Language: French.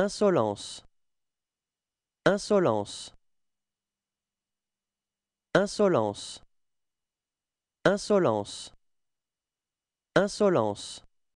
Insolence. Insolence. Insolence. Insolence. Insolence.